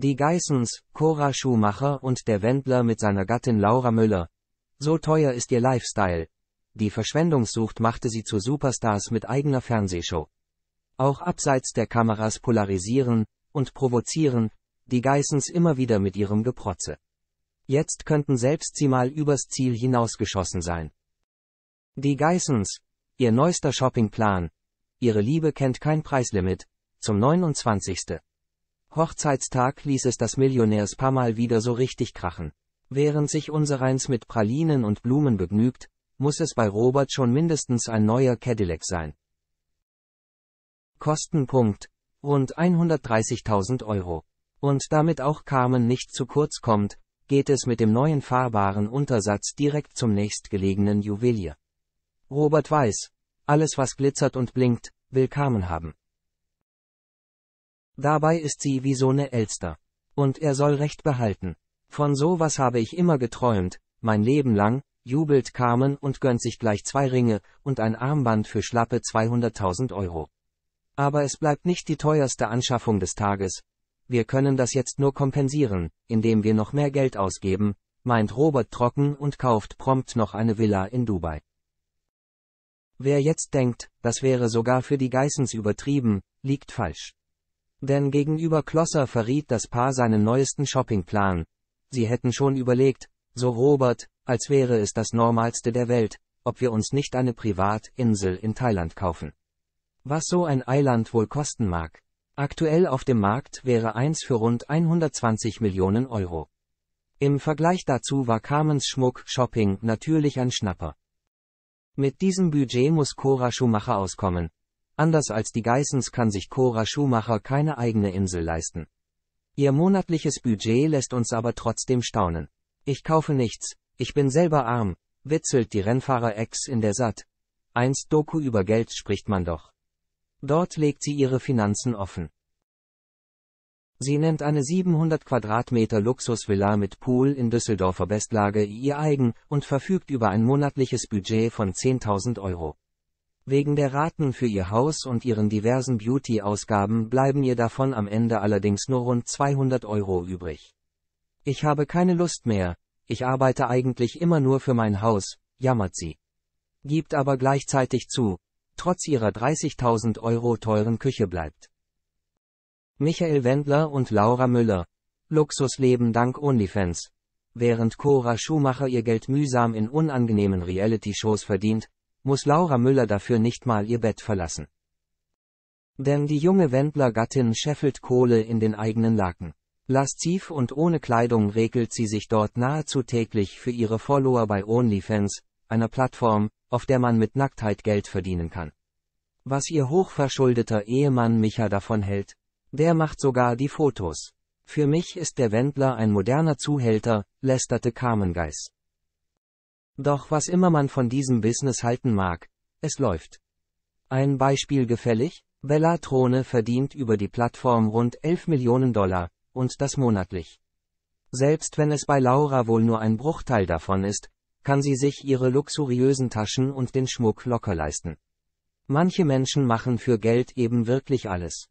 Die Geissens, Cora Schumacher und der Wendler mit seiner Gattin Laura Müller. So teuer ist ihr Lifestyle. Die Verschwendungssucht machte sie zu Superstars mit eigener Fernsehshow. Auch abseits der Kameras polarisieren und provozieren die Geissens immer wieder mit ihrem Geprotze. Jetzt könnten selbst sie mal übers Ziel hinausgeschossen sein. Die Geissens, ihr neuester Shoppingplan. Ihre Liebe kennt kein Preislimit. Zum 29. Hochzeitstag ließ es das Millionärspaar mal wieder so richtig krachen. Während sich unsereins mit Pralinen und Blumen begnügt, muss es bei Robert schon mindestens ein neuer Cadillac sein. Kostenpunkt. Rund 130.000 Euro. Und damit auch Carmen nicht zu kurz kommt, geht es mit dem neuen fahrbaren Untersatz direkt zum nächstgelegenen Juwelier. Robert weiß, alles was glitzert und blinkt, will Carmen haben. Dabei ist sie wie so ne Elster. Und er soll Recht behalten. Von sowas habe ich immer geträumt, mein Leben lang, jubelt Carmen und gönnt sich gleich zwei Ringe und ein Armband für schlappe 200.000 Euro. Aber es bleibt nicht die teuerste Anschaffung des Tages. Wir können das jetzt nur kompensieren, indem wir noch mehr Geld ausgeben, meint Robert trocken und kauft prompt noch eine Villa in Dubai. Wer jetzt denkt, das wäre sogar für die Geissens übertrieben, liegt falsch. Denn gegenüber Klosser verriet das Paar seinen neuesten Shoppingplan. Sie hätten schon überlegt, so Robert, als wäre es das Normalste der Welt, ob wir uns nicht eine Privatinsel in Thailand kaufen. Was so ein Eiland wohl kosten mag. Aktuell auf dem Markt wäre eins für rund 120 Millionen Euro. Im Vergleich dazu war Carmens Schmuck Shopping natürlich ein Schnapper. Mit diesem Budget muss Cora Schumacher auskommen, Anders als die Geissens kann sich Cora Schumacher keine eigene Insel leisten. Ihr monatliches Budget lässt uns aber trotzdem staunen. Ich kaufe nichts, ich bin selber arm, witzelt die Rennfahrer-Ex in der Satt. Einst Doku über Geld spricht man doch. Dort legt sie ihre Finanzen offen. Sie nennt eine 700 Quadratmeter Luxusvilla mit Pool in Düsseldorfer Bestlage ihr eigen und verfügt über ein monatliches Budget von 10.000 Euro. Wegen der Raten für ihr Haus und ihren diversen Beauty-Ausgaben bleiben ihr davon am Ende allerdings nur rund 200 Euro übrig. Ich habe keine Lust mehr, ich arbeite eigentlich immer nur für mein Haus, jammert sie. Gibt aber gleichzeitig zu, trotz ihrer 30.000 Euro teuren Küche bleibt. Michael Wendler und Laura Müller. Luxusleben dank OnlyFans. Während Cora Schumacher ihr Geld mühsam in unangenehmen Reality-Shows verdient, muss Laura Müller dafür nicht mal ihr Bett verlassen. Denn die junge Wendler-Gattin scheffelt Kohle in den eigenen Laken. Lasziv und ohne Kleidung regelt sie sich dort nahezu täglich für ihre Follower bei OnlyFans, einer Plattform, auf der man mit Nacktheit Geld verdienen kann. Was ihr hochverschuldeter Ehemann Micha davon hält, der macht sogar die Fotos. Für mich ist der Wendler ein moderner Zuhälter, lästerte Carmen Geiss. Doch was immer man von diesem Business halten mag, es läuft. Ein Beispiel gefällig? Bella Bellatrone verdient über die Plattform rund 11 Millionen Dollar, und das monatlich. Selbst wenn es bei Laura wohl nur ein Bruchteil davon ist, kann sie sich ihre luxuriösen Taschen und den Schmuck locker leisten. Manche Menschen machen für Geld eben wirklich alles.